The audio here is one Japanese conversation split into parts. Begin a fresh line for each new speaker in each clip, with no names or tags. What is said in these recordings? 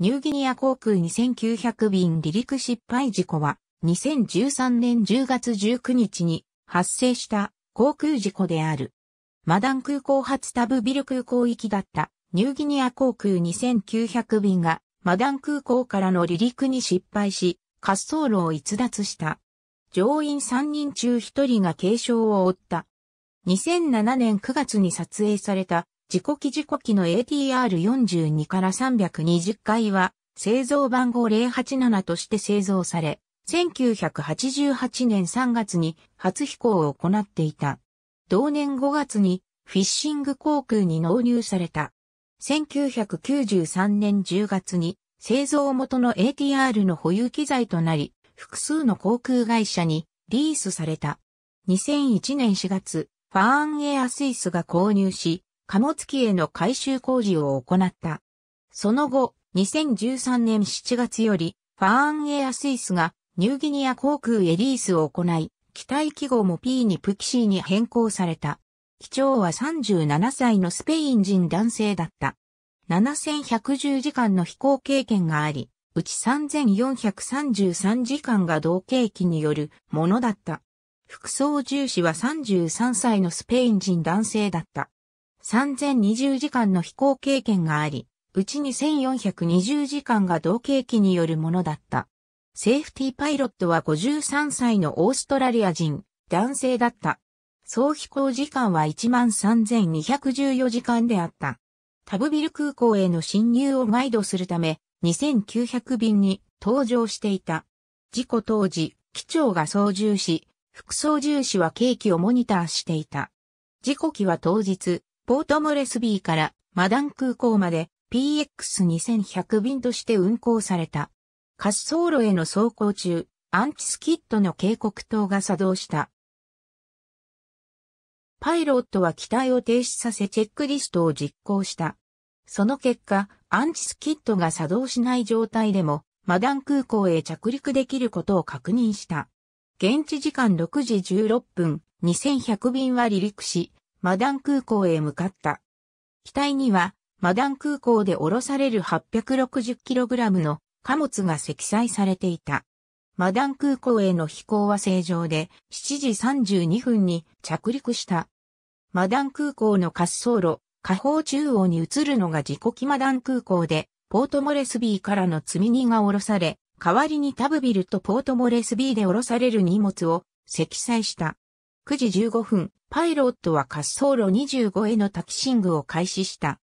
ニューギニア航空2900便離陸失敗事故は、2013年10月19日に発生した航空事故である。マダン空港発タブビル空港行きだったニューギニア航空2900便がマダン空港からの離陸に失敗し、滑走路を逸脱した。乗員3人中1人が軽傷を負った。2007年9月に撮影された自己機事故機の ATR42 から320回は製造番号087として製造され、1988年3月に初飛行を行っていた。同年5月にフィッシング航空に納入された。1993年10月に製造元の ATR の保有機材となり、複数の航空会社にリースされた。2001年4月、ファーンエアスイスが購入し、貨物機への改修工事を行った。その後、2013年7月より、ファーンエアスイスがニューギニア航空エリースを行い、機体記号も P にプキシーに変更された。機長は37歳のスペイン人男性だった。7110時間の飛行経験があり、うち3433時間が同景機によるものだった。服装重視は33歳のスペイン人男性だった。3020時間の飛行経験があり、うちに1420時間が同型機によるものだった。セーフティーパイロットは53歳のオーストラリア人、男性だった。総飛行時間は13,214時間であった。タブビル空港への侵入をガイドするため、2900便に搭乗していた。事故当時、機長が操縦し、副操縦士は計器をモニターしていた。事故機は当日、ポートモレスビーからマダン空港まで PX2100 便として運行された。滑走路への走行中、アンチスキッドの警告灯が作動した。パイロットは機体を停止させチェックリストを実行した。その結果、アンチスキッドが作動しない状態でも、マダン空港へ着陸できることを確認した。現地時間6時16分、2100便は離陸し、マダン空港へ向かった。機体には、マダン空港で降ろされる 860kg の貨物が積載されていた。マダン空港への飛行は正常で、7時32分に着陸した。マダン空港の滑走路、下方中央に移るのが自己機マダン空港で、ポートモレスビーからの積み荷が降ろされ、代わりにタブビルとポートモレスビーで降ろされる荷物を積載した。9時15分、パイロットは滑走路25へのタキシングを開始した。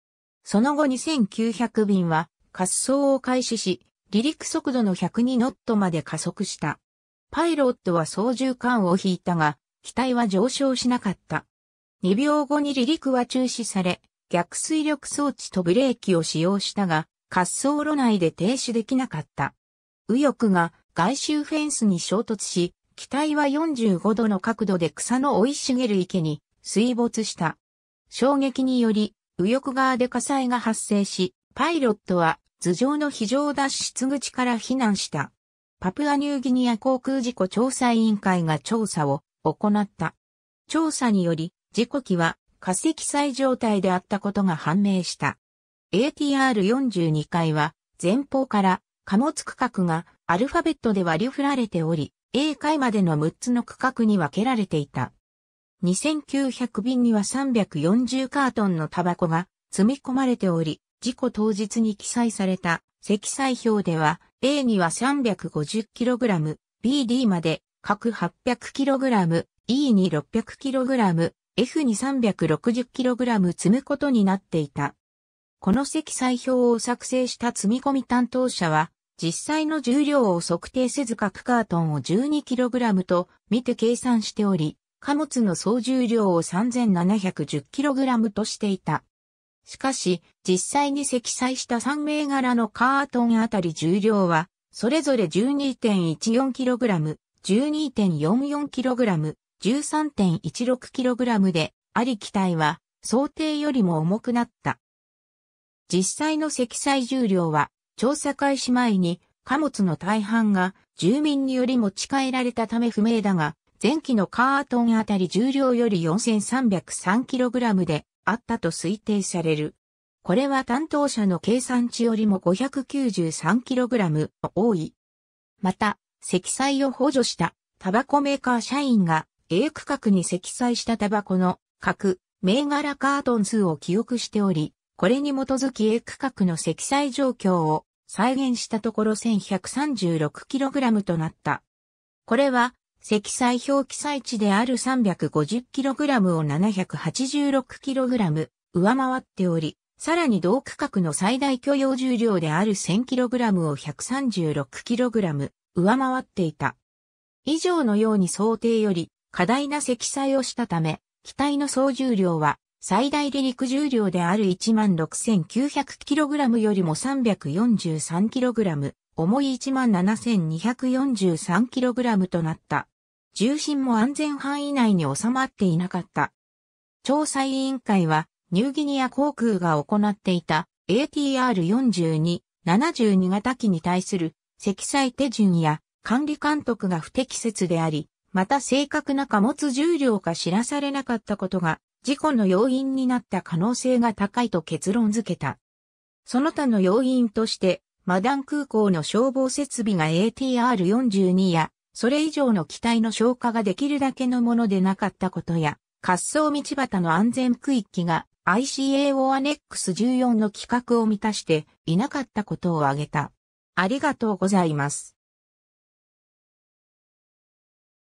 その後2900便は滑走を開始し、離陸速度の102ノットまで加速した。パイロットは操縦艦を引いたが、機体は上昇しなかった。2秒後に離陸は中止され、逆水力装置とブレーキを使用したが、滑走路内で停止できなかった。右翼が外周フェンスに衝突し、機体は45度の角度で草の生い茂る池に水没した。衝撃により、右翼側で火災が発生し、パイロットは頭上の非常脱出口から避難した。パプアニューギニア航空事故調査委員会が調査を行った。調査により、事故機は化石災状態であったことが判明した。ATR42 階は前方から貨物区画がアルファベットで割り振られており、A 回までの6つの区画に分けられていた。2900便には340カートンのタバコが積み込まれており、事故当日に記載された積載表では A には 350kg、BD まで各 800kg、E に 600kg、F に 360kg 積むことになっていた。この積載表を作成した積み込み担当者は実際の重量を測定せず各カートンを 12kg と見て計算しており、貨物の総重量を 3710kg としていた。しかし、実際に積載した3銘柄のカートンあたり重量は、それぞれ 12.14kg、12.44kg、13.16kg で、あり機体は想定よりも重くなった。実際の積載重量は調査開始前に貨物の大半が住民により持ち帰られたため不明だが、前期のカートンあたり重量より 4303kg であったと推定される。これは担当者の計算値よりも 593kg 多い。また、積載を補助したタバコメーカー社員が A 区画に積載したタバコの各銘柄カートン数を記憶しており、これに基づき A 区画の積載状況を再現したところ 1136kg となった。これは、積載表記載値である 350kg を 786kg 上回っており、さらに同区画の最大許容重量である 1000kg を 136kg 上回っていた。以上のように想定より過大な積載をしたため、機体の総重量は最大で陸重量である 16,900kg よりも 343kg、重い 17,243kg となった。重心も安全範囲内に収まっていなかった。調査委員会は、ニューギニア航空が行っていた ATR42、72型機に対する積載手順や管理監督が不適切であり、また正確な貨物重量か知らされなかったことが事故の要因になった可能性が高いと結論付けた。その他の要因として、マダン空港の消防設備が ATR42 や、それ以上の機体の消火ができるだけのものでなかったことや、滑走道端の安全区域が ICAO アネックス14の規格を満たしていなかったことを挙げた。ありがとうございます。